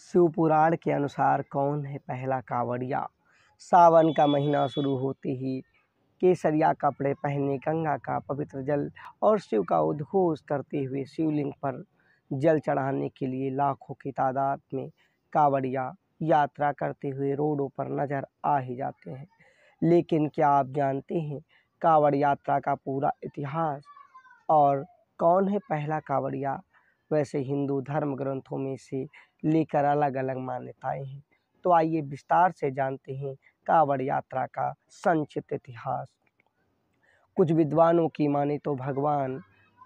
शिवपुराण के अनुसार कौन है पहला कांवड़िया सावन का महीना शुरू होते ही केसरिया कपड़े पहने गंगा का पवित्र जल और शिव का उद्घोष करते हुए शिवलिंग पर जल चढ़ाने के लिए लाखों की तादाद में कांवड़िया यात्रा करते हुए रोडों पर नज़र आ ही जाते हैं लेकिन क्या आप जानते हैं कांवड़ यात्रा का पूरा इतिहास और कौन है पहला कांवड़िया वैसे हिंदू धर्म ग्रंथों में से लेकर अलग अलग मान्यताएं हैं तो आइए विस्तार से जानते हैं कांवड़ यात्रा का संक्षिप्त इतिहास कुछ विद्वानों की माने तो भगवान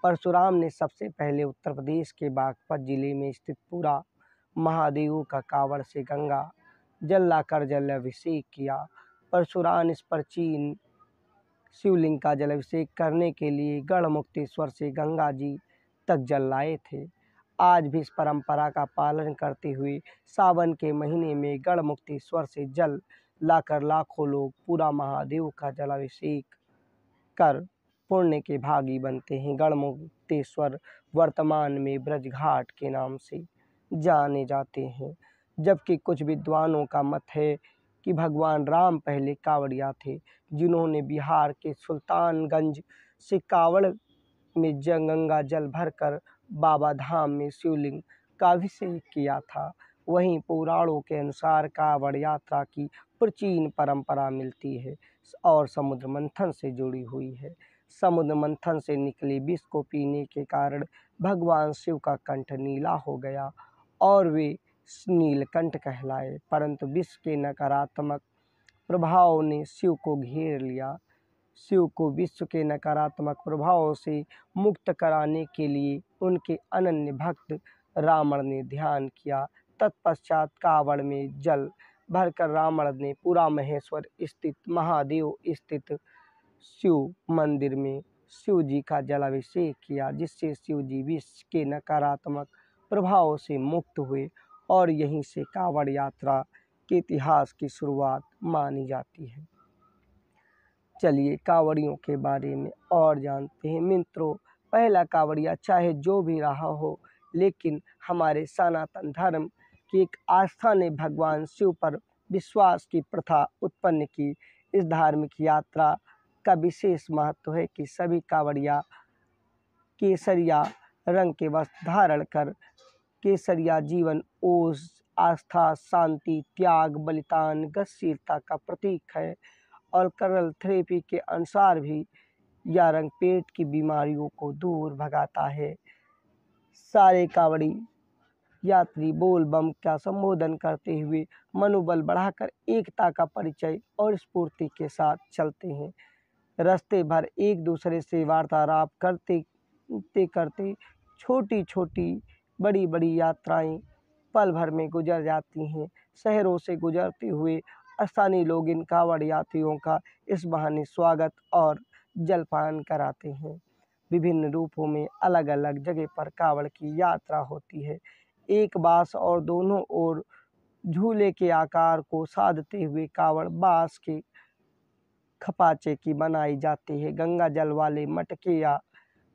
परशुराम ने सबसे पहले उत्तर प्रदेश के बागपत जिले में स्थित पूरा महादेव का कांवड़ से गंगा जल लाकर जलाभिषेक किया परशुराम इस प्राचीन शिवलिंग का जलाभिषेक करने के लिए गढ़ मुक्तेश्वर से गंगा जी तक जल लाए थे आज भी इस परंपरा का पालन करते हुए सावन के महीने में गढ़ मुक्तेश्वर से जल लाकर लाखों लोग पूरा महादेव का जलाभिषेक कर पुण्य के भागी बनते हैं गढ़मुक्तेश्वर वर्तमान में ब्रजघाट के नाम से जाने जाते हैं जबकि कुछ विद्वानों का मत है कि भगवान राम पहले कांवड़िया थे जिन्होंने बिहार के सुल्तानगंज से कांवड़ में गंगा जल भरकर बाबा धाम में शिवलिंग का अभिषेक किया था वहीं पुराणों के अनुसार कांवड़ यात्रा की प्राचीन परंपरा मिलती है और समुद्र मंथन से जुड़ी हुई है समुद्र मंथन से निकले विष को पीने के कारण भगवान शिव का कंठ नीला हो गया और वे नीलकंठ कहलाए परंतु विष के नकारात्मक प्रभाव ने शिव को घेर लिया शिव को विश्व के नकारात्मक प्रभावों से मुक्त कराने के लिए उनके अनन्य भक्त रावण ने ध्यान किया तत्पश्चात कावड़ में जल भरकर रावण ने पूरा महेश्वर स्थित महादेव स्थित शिव मंदिर में शिव जी का जलाभिषेक किया जिससे शिव जी विश्व के नकारात्मक प्रभावों से मुक्त हुए और यहीं से कावड़ यात्रा के इतिहास की शुरुआत मानी जाती है चलिए कांवड़ियों के बारे में और जानते हैं मित्रों पहला कांवड़िया चाहे जो भी रहा हो लेकिन हमारे सनातन धर्म की एक आस्था ने भगवान शिव पर विश्वास की प्रथा उत्पन्न की इस धार्मिक यात्रा का विशेष महत्व है कि सभी कांवड़िया केसरिया रंग के वस्त्र धारण कर केसरिया जीवन ओस आस्था शांति त्याग बलिदान गतिशीलता का प्रतीक है और करल थेरेपी के अनुसार भी यह रंग पेट की बीमारियों को दूर भगाता है सारे कावड़ी यात्री बोल बम का संबोधन करते हुए मनोबल बढ़ाकर एकता का परिचय और स्फूर्ति के साथ चलते हैं रास्ते भर एक दूसरे से वार्तालाप करते करते करते छोटी छोटी बड़ी बड़ी यात्राएं पल भर में गुजर जाती हैं शहरों से गुजरते हुए स्थानीय लोग इन कांवड़ यात्रियों का इस बहाने स्वागत और जलपान कराते हैं विभिन्न रूपों में अलग अलग जगह पर कांवड़ की यात्रा होती है एक बाँस और दोनों ओर झूले के आकार को साधते हुए कांवड़ बाँस के खपाचे की बनाई जाती है गंगा जल वाले मटके या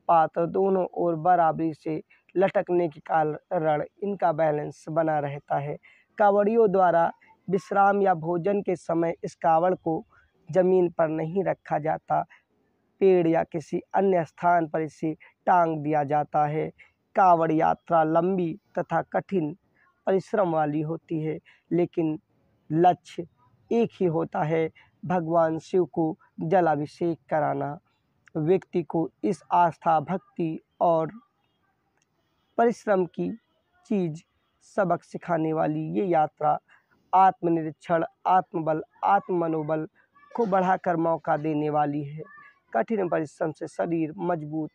पात्र दोनों ओर बराबरी से लटकने के कारण इनका बैलेंस बना रहता है कांवड़ियों द्वारा विश्राम या भोजन के समय इस कावड़ को ज़मीन पर नहीं रखा जाता पेड़ या किसी अन्य स्थान पर इसे टांग दिया जाता है कावड़ यात्रा लंबी तथा कठिन परिश्रम वाली होती है लेकिन लक्ष्य एक ही होता है भगवान शिव को जलाभिषेक कराना व्यक्ति को इस आस्था भक्ति और परिश्रम की चीज़ सबक सिखाने वाली ये यात्रा आत्मनिरीक्षण आत्मबल आत्म मनोबल को बढ़ाकर मौका देने वाली है कठिन परिश्रम से शरीर मजबूत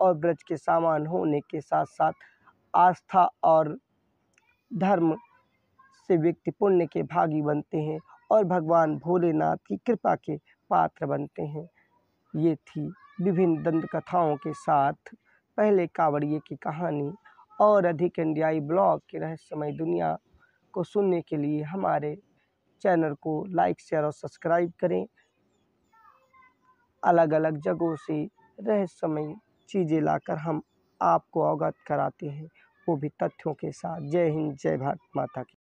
और ब्रज के सामान होने के साथ साथ आस्था और धर्म से व्यक्ति पुण्य के भागी बनते हैं और भगवान भोलेनाथ की कृपा के पात्र बनते हैं ये थी विभिन्न दंत कथाओं के साथ पहले कावड़िए की कहानी और अधिक इंडियाई ब्लॉग के रहस्यमय दुनिया को सुनने के लिए हमारे चैनल को लाइक शेयर और सब्सक्राइब करें अलग अलग जगहों से रहस्यमय चीज़ें लाकर हम आपको अवगत कराते हैं वो भी तथ्यों के साथ जय हिंद जय भारत माता की